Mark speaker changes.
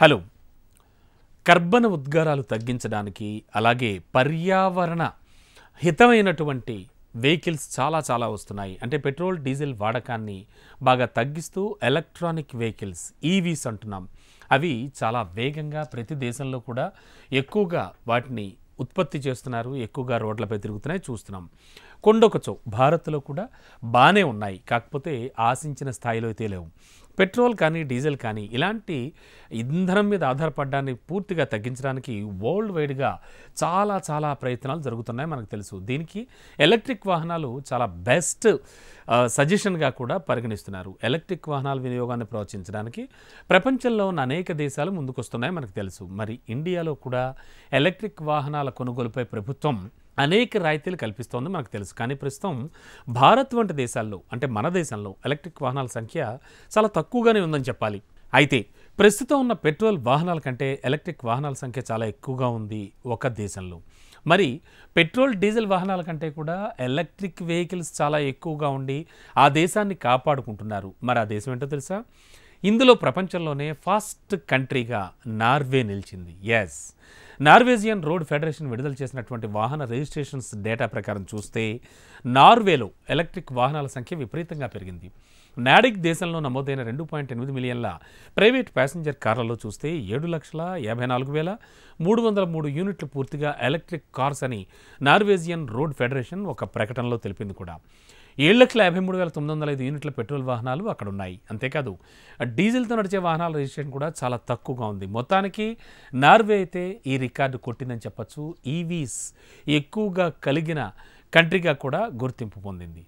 Speaker 1: hello కర్బన ఉద్గారాలు తగ్గించడానికి అలాగే పర్యావరణ హితమైనటువంటి వెహికల్స్ చాలా చాలా వస్తున్నాయి అంటే పెట్రోల్ డీజిల్ వాడకాన్ని బాగా తగ్గిస్తూ ఎలక్ట్రానిక్ వెహికల్స్ ఈవీస్ e అంటున్నాం అవి చాలా వేగంగా ప్రతి దేశంలో కూడా ఎక్కువగా వాటిని ఉత్పత్తి చేస్తున్నారు ఎక్కువగా రోడ్లపై తిరుగుతున్నాయి చూస్తున్నాం కొండొకచో భారత్లో కూడా బాగానే ఉన్నాయి కాకపోతే ఆశించిన స్థాయిలో అయితే లేవు పెట్రోల్ కానీ డీజిల్ కానీ ఇలాంటి ఇంధనం మీద ఆధారపడడాన్ని పూర్తిగా తగ్గించడానికి వరల్డ్ వైడ్గా చాలా చాలా ప్రయత్నాలు జరుగుతున్నాయి మనకు తెలుసు దీనికి ఎలక్ట్రిక్ వాహనాలు చాలా బెస్ట్ సజెషన్గా కూడా పరిగణిస్తున్నారు ఎలక్ట్రిక్ వాహనాల వినియోగాన్ని ప్రోత్సహించడానికి ప్రపంచంలో ఉన్న అనేక దేశాలు ముందుకొస్తున్నాయి మనకు తెలుసు మరి ఇండియాలో కూడా ఎలక్ట్రిక్ వాహనాల కొనుగోలుపై ప్రభుత్వం అనేక రాయితీలు కల్పిస్తోంది మనకు తెలుసు కానీ ప్రస్తుతం భారత్ వంటి దేశాల్లో అంటే మన దేశంలో ఎలక్ట్రిక్ వాహనాల సంఖ్య చాలా తక్కువగానే ఉందని చెప్పాలి అయితే ప్రస్తుతం ఉన్న పెట్రోల్ వాహనాల కంటే ఎలక్ట్రిక్ వాహనాల సంఖ్య చాలా ఎక్కువగా ఉంది ఒక దేశంలో మరి పెట్రోల్ డీజిల్ వాహనాల కంటే కూడా ఎలక్ట్రిక్ వెహికల్స్ చాలా ఎక్కువగా ఉండి ఆ దేశాన్ని కాపాడుకుంటున్నారు మరి ఆ దేశం ఏంటో తెలుసా ఇందులో ప్రపంచంలోనే ఫాస్ట్ కంట్రీగా నార్వే నిలిచింది ఎస్ నార్వేజియన్ రోడ్ ఫెడరేషన్ విడుదల చేసినటువంటి వాహన రిజిస్ట్రేషన్స్ డేటా ప్రకారం చూస్తే నార్వేలో ఎలక్ట్రిక్ వాహనాల సంఖ్య విపరీతంగా పెరిగింది నాడిక్ దేశంలో నమోదైన రెండు పాయింట్ ఎనిమిది మిలియన్ల ప్రైవేట్ ప్యాసింజర్ కార్లలో చూస్తే ఏడు లక్షల యాభై నాలుగు వేల మూడు వందల మూడు యూనిట్లు పూర్తిగా ఎలక్ట్రిక్ కార్స్ అని నార్వేజియన్ రోడ్ ఫెడరేషన్ ఒక ప్రకటనలో తెలిపింది కూడా ఏడు లక్షల యాభై మూడు వేల తొమ్మిది వందల ఐదు యూనిట్ల పెట్రోల్ వాహనాలు అక్కడ ఉన్నాయి అంతేకాదు డీజిల్తో నడిచే వాహనాల రిజిస్ట్రేషన్ కూడా చాలా తక్కువగా ఉంది మొత్తానికి నార్వే అయితే ఈ రికార్డు కొట్టిందని చెప్పచ్చు ఈవీస్ ఎక్కువగా కలిగిన కంట్రీగా కూడా గుర్తింపు పొందింది